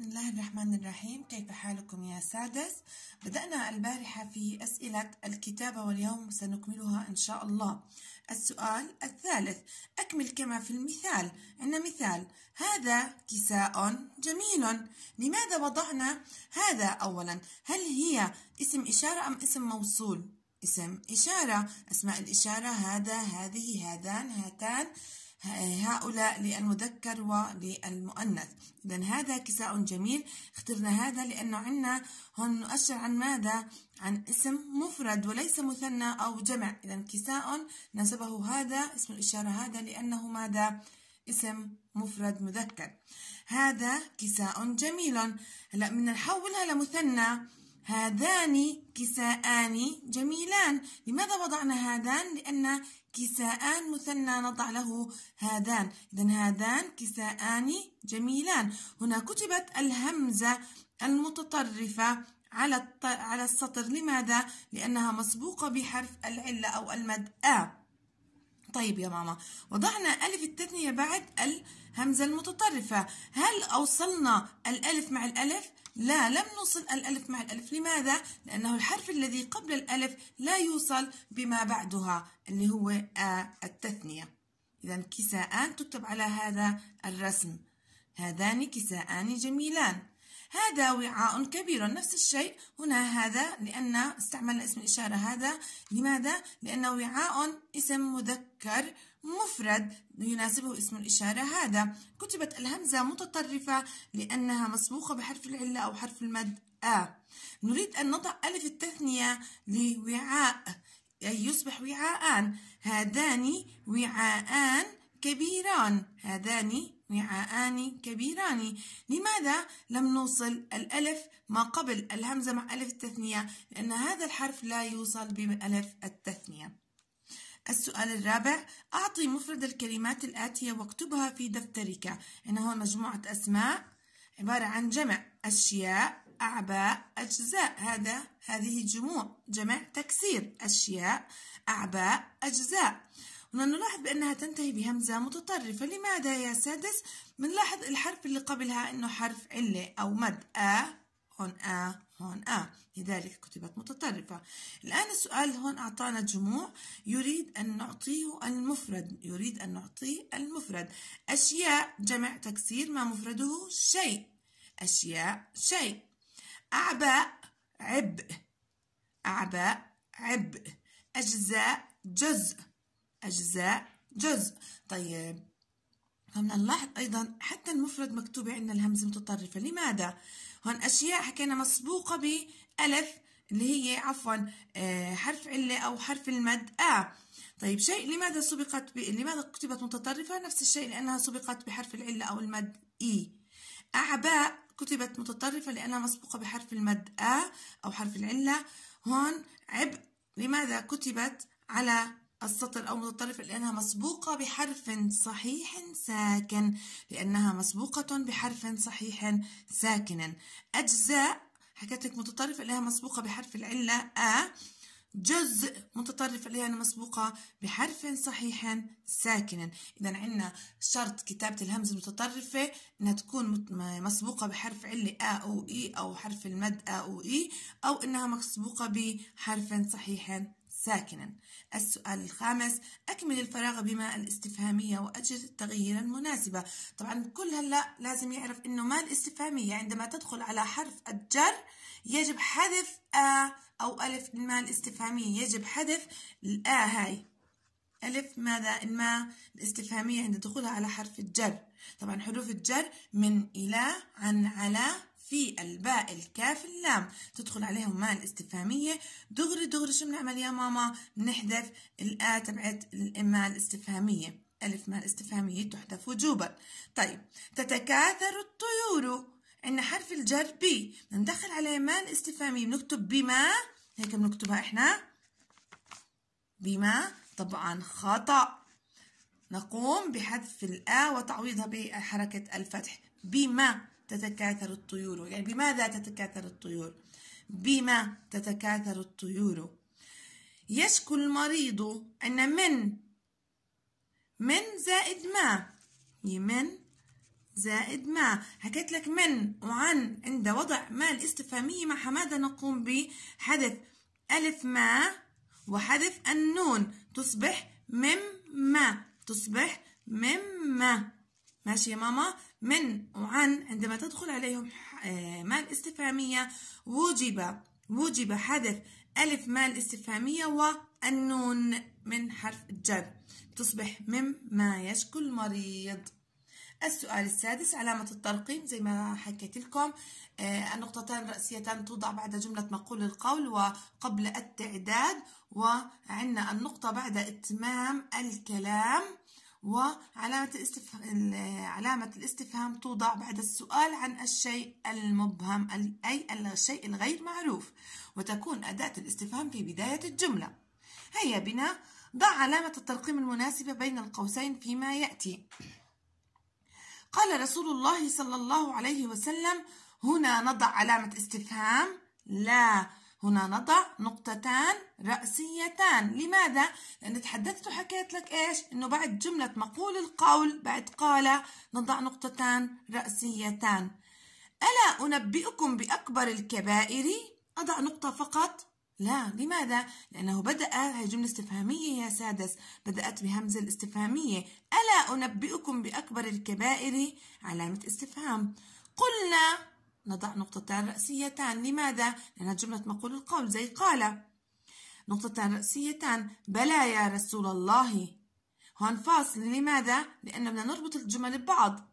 بسم الله الرحمن الرحيم كيف حالكم يا سادس بدأنا البارحة في أسئلة الكتابة واليوم سنكملها إن شاء الله السؤال الثالث أكمل كما في المثال عندنا مثال هذا كساء جميل لماذا وضعنا هذا أولا هل هي اسم إشارة أم اسم موصول اسم إشارة أسماء الإشارة هذا هذه هذان هاتان هؤلاء للمذكر وللمؤنث إذا هذا كساء جميل اخترنا هذا لأنه عندنا هون نؤشر عن ماذا عن اسم مفرد وليس مثنى أو جمع إذا كساء نسبه هذا اسم الإشارة هذا لأنه ماذا اسم مفرد مذكر هذا كساء جميل هلا بدنا نحولها لمثنى هذان كساءان جميلان لماذا وضعنا هذان لأن كساءان مثنى نضع له هذان إذا هذان كساءان جميلان هنا كتبت الهمزة المتطرفة على على السطر لماذا؟ لأنها مسبوقة بحرف العلة أو المد آ طيب يا ماما وضعنا ألف التثنية بعد الهمزة المتطرفة هل أوصلنا الألف مع الألف؟ لا لم نوصل الألف مع الألف لماذا؟ لأنه الحرف الذي قبل الألف لا يوصل بما بعدها اللي هو التثنية إذا كساءان تكتب على هذا الرسم هذان كساءان جميلان هذا وعاء كبير نفس الشيء هنا هذا لأن استعملنا اسم الإشارة هذا لماذا؟ لأن وعاء اسم مذكر مفرد يناسبه اسم الإشارة هذا كتبت الهمزة متطرفة لأنها مسبوقة بحرف العلة أو حرف المد آ نريد أن نضع ألف التثنية لوعاء أي يصبح وعاءان هذان وعاءان كبيران هذان وعاءان كبيران لماذا لم نوصل الألف ما قبل الهمزة مع ألف التثنية لأن هذا الحرف لا يوصل بألف التثنية السؤال الرابع أعطي مفرد الكلمات الآتية واكتبها في دفترك هنا مجموعة أسماء عبارة عن جمع أشياء أعباء أجزاء هذا هذه جموع جمع تكسير أشياء أعباء أجزاء هنا نلاحظ بأنها تنتهي بهمزة متطرفة لماذا يا سادس؟ بنلاحظ الحرف اللي قبلها أنه حرف علة أو مد أ هون أ هون آ آه، لذلك كتبت متطرفة الآن السؤال هون أعطانا جموع يريد أن نعطيه المفرد يريد أن نعطيه المفرد أشياء جمع تكسير ما مفرده شيء أشياء شيء أعباء عبء أعباء عبء أجزاء جزء أجزاء جزء طيب نلاحظ أيضا حتى المفرد مكتوب عندنا الهمزة متطرفة لماذا؟ هون أشياء حكينا مسبوقة بألف اللي هي عفوا آه، حرف علة أو حرف المد آ آه. طيب شيء لماذا سبقت ب... لماذا كتبت متطرفة نفس الشيء لأنها سبقت بحرف العلة أو المد إي أعباء كتبت متطرفة لأنها مسبوقة بحرف المد آ أو حرف العلة هون عبء لماذا كتبت على السطر أو متطرف لأنها مسبوقة بحرف صحيح ساكن لأنها مسبوقة بحرف صحيح ساكن أجزاء حكيت لك متطرفة لأنها مسبوقة بحرف العلة أ جزء متطرف لأنها مسبوقة بحرف صحيح ساكن إذا عندنا شرط كتابة الهمزة المتطرفة إنها تكون مسبوقة بحرف علة أ أو إي أو حرف المد أ أو إي أو إنها مسبوقة بحرف صحيح ساكنا السؤال الخامس أكمل الفراغ بما الاستفهامية وأجد التغيير المناسبة طبعا كل هلا لازم يعرف أنه ما الاستفهامية عندما تدخل على حرف الجر يجب حذف آ أو ألف ما الاستفهامية يجب حذف الآ هاي ألف ماذا ما الاستفهامية عند دخولها على حرف الجر طبعا حروف الجر من إلى عن على في الباء الكاف اللام تدخل عليهم ما الاستفهامية دغري دغري شو بنعمل يا ماما بنحذف الآ تبعت الإما الاستفهامية ألف ما الاستفهامية تحذف وجوبا طيب تتكاثر الطيور عندنا حرف الجر بي بندخل عليه ما الاستفهامية بنكتب بما هيك بنكتبها احنا بما طبعا خطأ نقوم بحذف الآ وتعويضها بحركة الفتح بما تتكاثر الطيور يعني بماذا تتكاثر الطيور بما تتكاثر الطيور يشكو المريض أن من من زائد ما يعني من زائد ما حكيت لك من وعن عند وضع ما الاستفهامية مع حمادة نقوم بحذف ألف ما وحذف النون تصبح مم ما تصبح مم ما ماشي يا ماما من وعن عندما تدخل عليهم آه، مال استفهامية وجب وجب حذف ألف مال استفهامية والنون من حرف الجر تصبح مما يشكو المريض السؤال السادس علامة الترقيم زي ما حكيت لكم آه، النقطتان الرأسيتان توضع بعد جملة مقول القول وقبل التعداد وعندنا النقطة بعد إتمام الكلام وعلامة الاستفهام علامة الاستفهام توضع بعد السؤال عن الشيء المبهم أي الشيء الغير معروف وتكون أداة الاستفهام في بداية الجملة هيا بنا ضع علامة الترقيم المناسبة بين القوسين فيما يأتي قال رسول الله صلى الله عليه وسلم هنا نضع علامة استفهام لا هنا نضع نقطتان رأسيتان لماذا؟ لأن تحدثت وحكيت لك إيش؟ إنه بعد جملة مقول القول بعد قال نضع نقطتان رأسيتان ألا أنبئكم بأكبر الكبائر؟ أضع نقطة فقط لا لماذا؟ لأنه بدأ هي جملة استفهامية يا سادس بدأت بهمزة الاستفهامية ألا أنبئكم بأكبر الكبائر علامة استفهام قلنا نضع نقطتان رأسيتان لماذا؟ لأن جملة مقول القول زي قال نقطتان رأسيتان بلى يا رسول الله هون فاصل لماذا؟ لأن بدنا نربط الجمل ببعض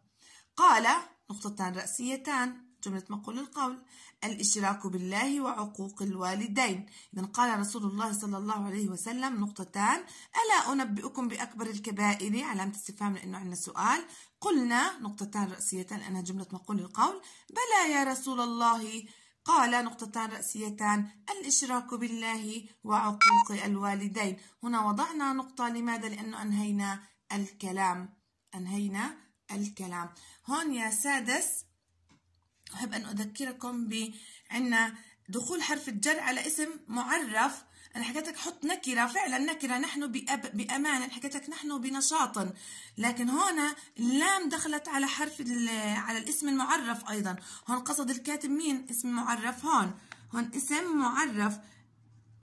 قال نقطتان رأسيتان جملة مقول القول الاشتراك بالله وعقوق الوالدين إذن قال رسول الله صلى الله عليه وسلم نقطتان ألا أنبئكم بأكبر الكبائر علامة استفهام لأنه عندنا سؤال قلنا نقطتان رأسيتان أنها جملة مقول القول بلى يا رسول الله قال نقطتان رأسيتان الإشراك بالله وعقوق الوالدين هنا وضعنا نقطة لماذا؟ لأنه أنهينا الكلام أنهينا الكلام هون يا سادس أحب أن أذكركم بعنا دخول حرف الجر على اسم معرف أنا حكيت لك حط نكرة فعلا نكرة نحن بأب بأمان حكيت لك نحن بنشاط لكن هنا اللام دخلت على حرف على الاسم المعرف أيضا هون قصد الكاتب مين اسم معرف هون هون اسم معرف